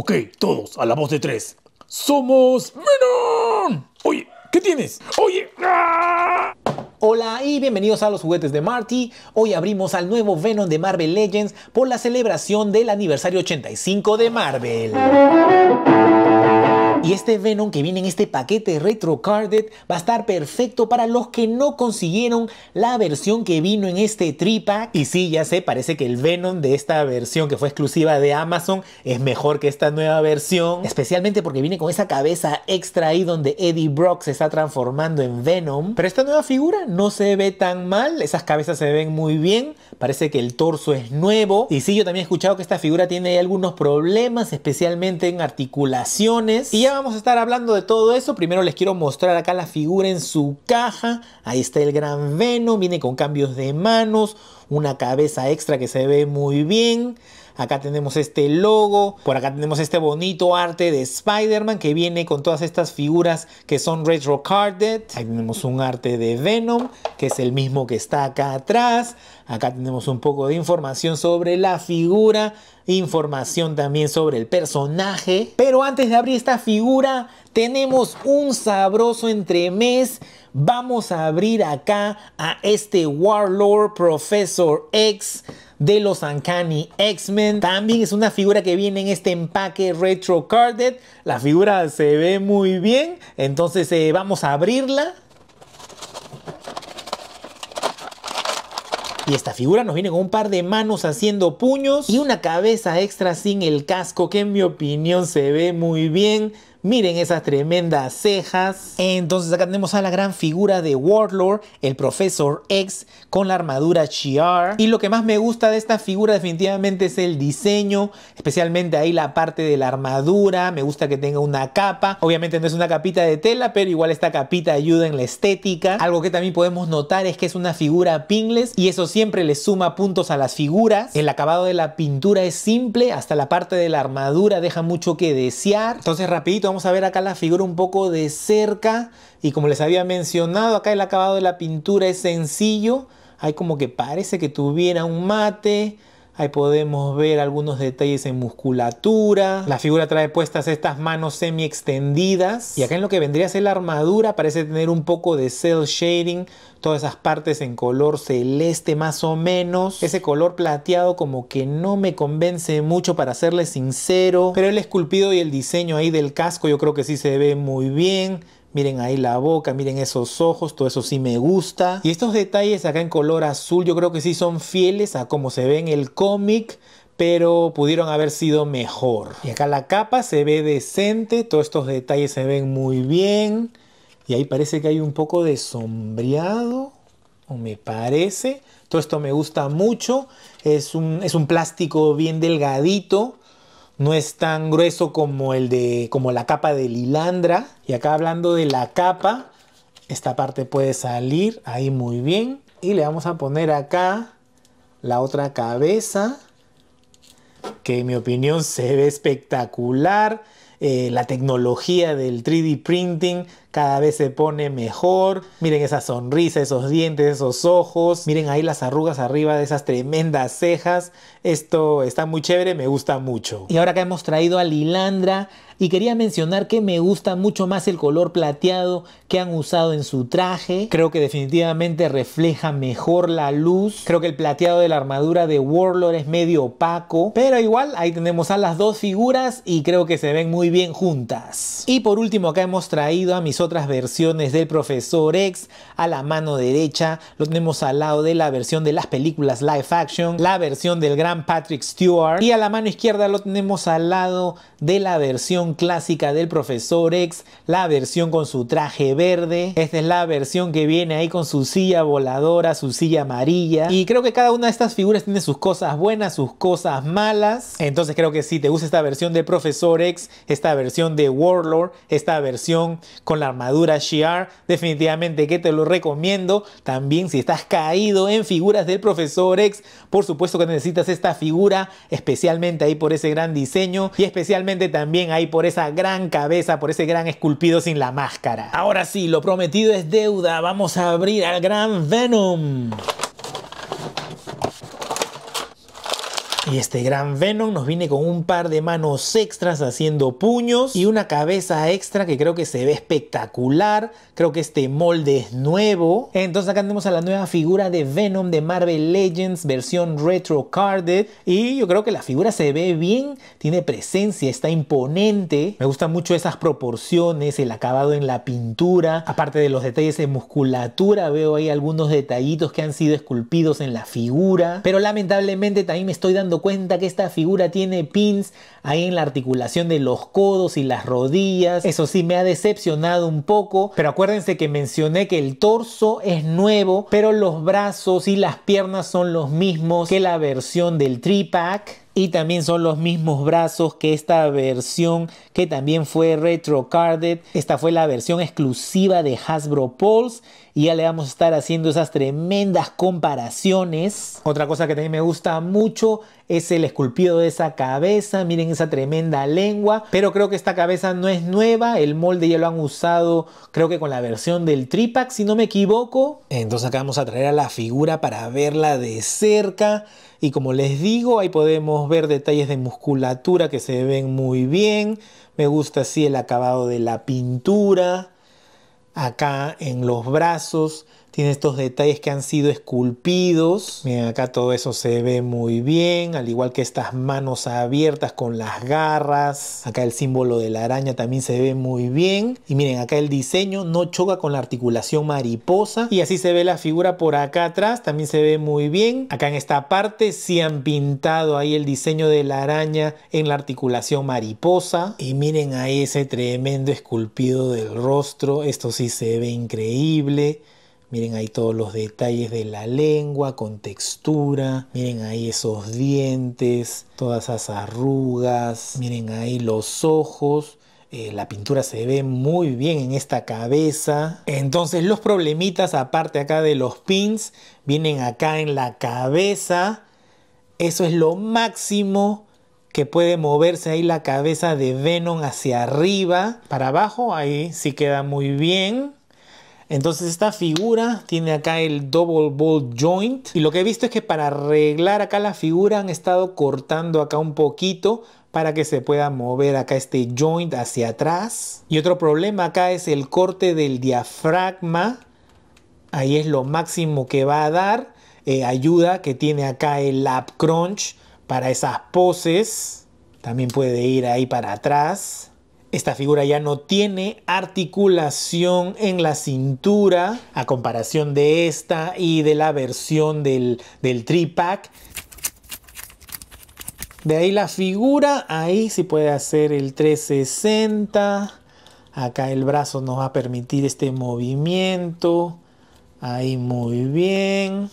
Ok, todos, a la voz de tres. Somos Venom. Oye, ¿qué tienes? Oye. ¡ah! Hola y bienvenidos a los juguetes de Marty. Hoy abrimos al nuevo Venom de Marvel Legends por la celebración del aniversario 85 de Marvel. Y este Venom que viene en este paquete retrocarded va a estar perfecto para los que no consiguieron la versión que vino en este tripack. Y sí, ya sé, parece que el Venom de esta versión que fue exclusiva de Amazon es mejor que esta nueva versión. Especialmente porque viene con esa cabeza extra ahí donde Eddie Brock se está transformando en Venom. Pero esta nueva figura no se ve tan mal, esas cabezas se ven muy bien, parece que el torso es nuevo. Y sí, yo también he escuchado que esta figura tiene algunos problemas, especialmente en articulaciones ya vamos a estar hablando de todo eso. Primero les quiero mostrar acá la figura en su caja. Ahí está el gran Venom. Viene con cambios de manos. Una cabeza extra que se ve muy bien. Acá tenemos este logo, por acá tenemos este bonito arte de Spider-Man que viene con todas estas figuras que son retro carded. tenemos un arte de Venom, que es el mismo que está acá atrás. Acá tenemos un poco de información sobre la figura, información también sobre el personaje. Pero antes de abrir esta figura, tenemos un sabroso entremés. Vamos a abrir acá a este Warlord Professor X de los Uncanny X-Men. También es una figura que viene en este empaque retro carded. La figura se ve muy bien. Entonces eh, vamos a abrirla. Y esta figura nos viene con un par de manos haciendo puños y una cabeza extra sin el casco que en mi opinión se ve muy bien. Miren esas tremendas cejas. Entonces acá tenemos a la gran figura de Warlord, el Profesor X, con la armadura Chiar Y lo que más me gusta de esta figura definitivamente es el diseño, especialmente ahí la parte de la armadura. Me gusta que tenga una capa. Obviamente no es una capita de tela, pero igual esta capita ayuda en la estética. Algo que también podemos notar es que es una figura pingles y eso siempre le suma puntos a las figuras. El acabado de la pintura es simple, hasta la parte de la armadura deja mucho que desear. Entonces rapidito vamos a ver acá la figura un poco de cerca y como les había mencionado acá el acabado de la pintura es sencillo, hay como que parece que tuviera un mate, Ahí podemos ver algunos detalles en musculatura. La figura trae puestas estas manos semi extendidas. Y acá en lo que vendría a ser la armadura parece tener un poco de cell shading. Todas esas partes en color celeste más o menos. Ese color plateado como que no me convence mucho para serle sincero. Pero el esculpido y el diseño ahí del casco yo creo que sí se ve muy bien. Miren ahí la boca, miren esos ojos, todo eso sí me gusta. Y estos detalles acá en color azul yo creo que sí son fieles a cómo se ve en el cómic pero pudieron haber sido mejor. Y acá la capa se ve decente, todos estos detalles se ven muy bien. Y ahí parece que hay un poco de sombreado, o me parece. Todo esto me gusta mucho. Es un, es un plástico bien delgadito no es tan grueso como el de como la capa de lilandra y acá hablando de la capa esta parte puede salir ahí muy bien y le vamos a poner acá la otra cabeza que en mi opinión se ve espectacular eh, la tecnología del 3D printing cada vez se pone mejor. Miren esa sonrisa, esos dientes, esos ojos. Miren ahí las arrugas arriba de esas tremendas cejas. Esto está muy chévere, me gusta mucho. Y ahora que hemos traído a Lilandra, y quería mencionar que me gusta mucho más el color plateado que han usado en su traje. Creo que definitivamente refleja mejor la luz. Creo que el plateado de la armadura de Warlord es medio opaco. Pero igual ahí tenemos a las dos figuras y creo que se ven muy bien juntas. Y por último acá hemos traído a mis otras versiones del profesor X. A la mano derecha lo tenemos al lado de la versión de las películas live action, la versión del gran Patrick Stewart. Y a la mano izquierda lo tenemos al lado de la versión clásica del profesor X, la versión con su traje verde. Esta es la versión que viene ahí con su silla voladora, su silla amarilla. Y creo que cada una de estas figuras tiene sus cosas buenas, sus cosas malas. Entonces creo que si te gusta esta versión del Profesor X, esta versión de Warlord, esta versión con la armadura Shiar, definitivamente que te lo recomiendo. También si estás caído en figuras del profesor X, por supuesto que necesitas esta figura, especialmente ahí por ese gran diseño y especialmente también ahí por esa gran cabeza, por ese gran esculpido sin la máscara. Ahora sí, lo prometido es deuda, vamos a abrir al gran Venom. Y este gran Venom nos viene con un par de manos extras haciendo puños y una cabeza extra que creo que se ve espectacular. Creo que este molde es nuevo. Entonces acá tenemos a la nueva figura de Venom de Marvel Legends versión retro carded. Y yo creo que la figura se ve bien, tiene presencia, está imponente. Me gustan mucho esas proporciones, el acabado en la pintura. Aparte de los detalles de musculatura, veo ahí algunos detallitos que han sido esculpidos en la figura. Pero lamentablemente también me estoy dando cuenta que esta figura tiene pins ahí en la articulación de los codos y las rodillas. Eso sí, me ha decepcionado un poco, pero acuérdense que mencioné que el torso es nuevo, pero los brazos y las piernas son los mismos que la versión del pack y también son los mismos brazos que esta versión que también fue retrocarded. Esta fue la versión exclusiva de Hasbro Pulse y ya le vamos a estar haciendo esas tremendas comparaciones. Otra cosa que también me gusta mucho es el esculpido de esa cabeza, miren esa tremenda lengua, pero creo que esta cabeza no es nueva, el molde ya lo han usado creo que con la versión del Tripack si no me equivoco. Entonces acá vamos a traer a la figura para verla de cerca y como les digo, ahí podemos ver detalles de musculatura que se ven muy bien. Me gusta así el acabado de la pintura. Acá en los brazos tiene estos detalles que han sido esculpidos. Miren, acá todo eso se ve muy bien, al igual que estas manos abiertas con las garras. Acá el símbolo de la araña también se ve muy bien. Y miren, acá el diseño no choca con la articulación mariposa. Y así se ve la figura por acá atrás, también se ve muy bien. Acá en esta parte sí han pintado ahí el diseño de la araña en la articulación mariposa. Y miren ahí ese tremendo esculpido del rostro. Esto sí se ve increíble. Miren ahí todos los detalles de la lengua con textura. Miren ahí esos dientes, todas esas arrugas. Miren ahí los ojos. Eh, la pintura se ve muy bien en esta cabeza. Entonces los problemitas aparte acá de los pins vienen acá en la cabeza. Eso es lo máximo que puede moverse ahí la cabeza de Venom hacia arriba. Para abajo ahí sí queda muy bien. Entonces esta figura tiene acá el double ball joint y lo que he visto es que para arreglar acá la figura han estado cortando acá un poquito para que se pueda mover acá este joint hacia atrás. Y otro problema acá es el corte del diafragma. Ahí es lo máximo que va a dar. Eh, ayuda que tiene acá el lap crunch para esas poses. También puede ir ahí para atrás. Esta figura ya no tiene articulación en la cintura a comparación de esta y de la versión del, del tripack. De ahí la figura, ahí se puede hacer el 360. Acá el brazo nos va a permitir este movimiento. Ahí muy bien.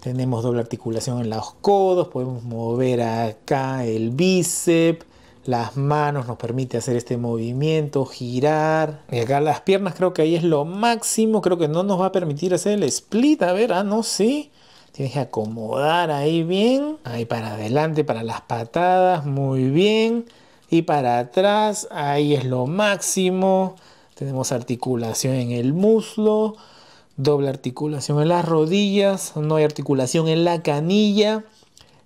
Tenemos doble articulación en los codos. Podemos mover acá el bíceps las manos, nos permite hacer este movimiento, girar. Y acá las piernas creo que ahí es lo máximo, creo que no nos va a permitir hacer el split, a ver, ah, no, sí. Tienes que acomodar ahí bien, ahí para adelante, para las patadas, muy bien. Y para atrás, ahí es lo máximo. Tenemos articulación en el muslo, doble articulación en las rodillas, no hay articulación en la canilla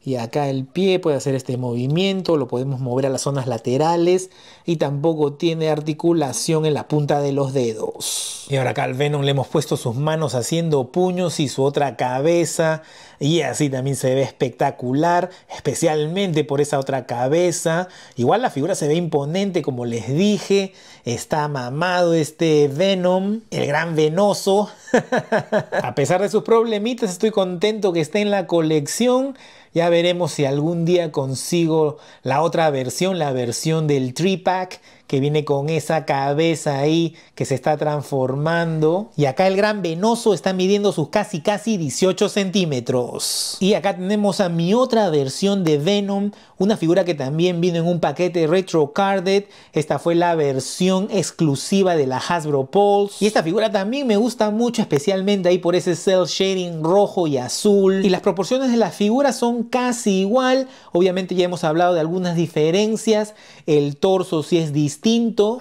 y acá el pie puede hacer este movimiento, lo podemos mover a las zonas laterales y tampoco tiene articulación en la punta de los dedos. Y ahora acá al Venom le hemos puesto sus manos haciendo puños y su otra cabeza y así también se ve espectacular, especialmente por esa otra cabeza. Igual la figura se ve imponente como les dije, está mamado este Venom, el gran venoso. a pesar de sus problemitas estoy contento que esté en la colección. Ya veremos si algún día consigo la otra versión, la versión del 3-pack que viene con esa cabeza ahí que se está transformando. Y acá el gran venoso está midiendo sus casi casi 18 centímetros. Y acá tenemos a mi otra versión de Venom, una figura que también vino en un paquete retro carded. Esta fue la versión exclusiva de la Hasbro Pulse. Y esta figura también me gusta mucho, especialmente ahí por ese cel shading rojo y azul. Y las proporciones de la figura son casi igual. Obviamente ya hemos hablado de algunas diferencias. El torso sí es distinto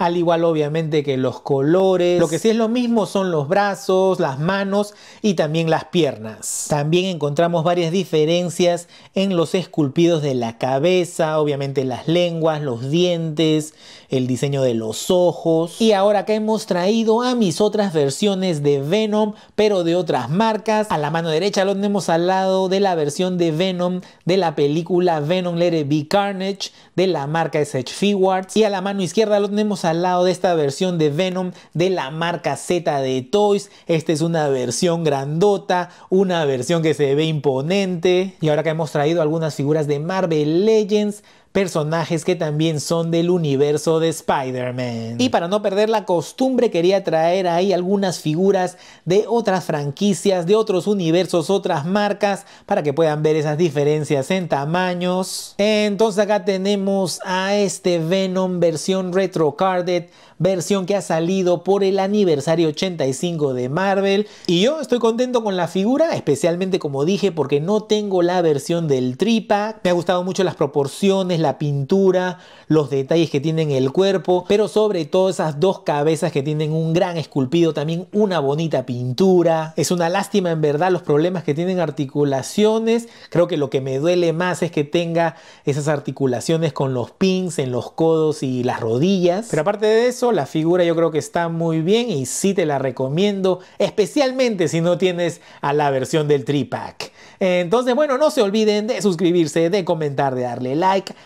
al igual obviamente que los colores. Lo que sí es lo mismo son los brazos, las manos y también las piernas. También encontramos varias diferencias en los esculpidos de la cabeza, obviamente las lenguas, los dientes, el diseño de los ojos. Y ahora que hemos traído a mis otras versiones de Venom, pero de otras marcas. A la mano derecha lo tenemos al lado de la versión de Venom de la película Venom Let It Be Carnage de la marca SH Figuarts. Y a la mano izquierda lo tenemos al lado de esta versión de Venom de la marca Z de Toys. Esta es una versión grandota, una versión que se ve imponente. Y ahora que hemos traído algunas figuras de Marvel Legends, personajes que también son del universo de Spider-Man. Y para no perder la costumbre quería traer ahí algunas figuras de otras franquicias, de otros universos, otras marcas, para que puedan ver esas diferencias en tamaños. Entonces acá tenemos a este Venom versión Retro Carded... versión que ha salido por el aniversario 85 de Marvel. Y yo estoy contento con la figura, especialmente como dije, porque no tengo la versión del tripa Me ha gustado mucho las proporciones, la pintura, los detalles que tienen el cuerpo, pero sobre todo esas dos cabezas que tienen un gran esculpido, también una bonita pintura. Es una lástima en verdad los problemas que tienen articulaciones. Creo que lo que me duele más es que tenga esas articulaciones con los pins en los codos y las rodillas. Pero aparte de eso, la figura yo creo que está muy bien y sí te la recomiendo, especialmente si no tienes a la versión del tripack. Entonces, bueno, no se olviden de suscribirse, de comentar, de darle like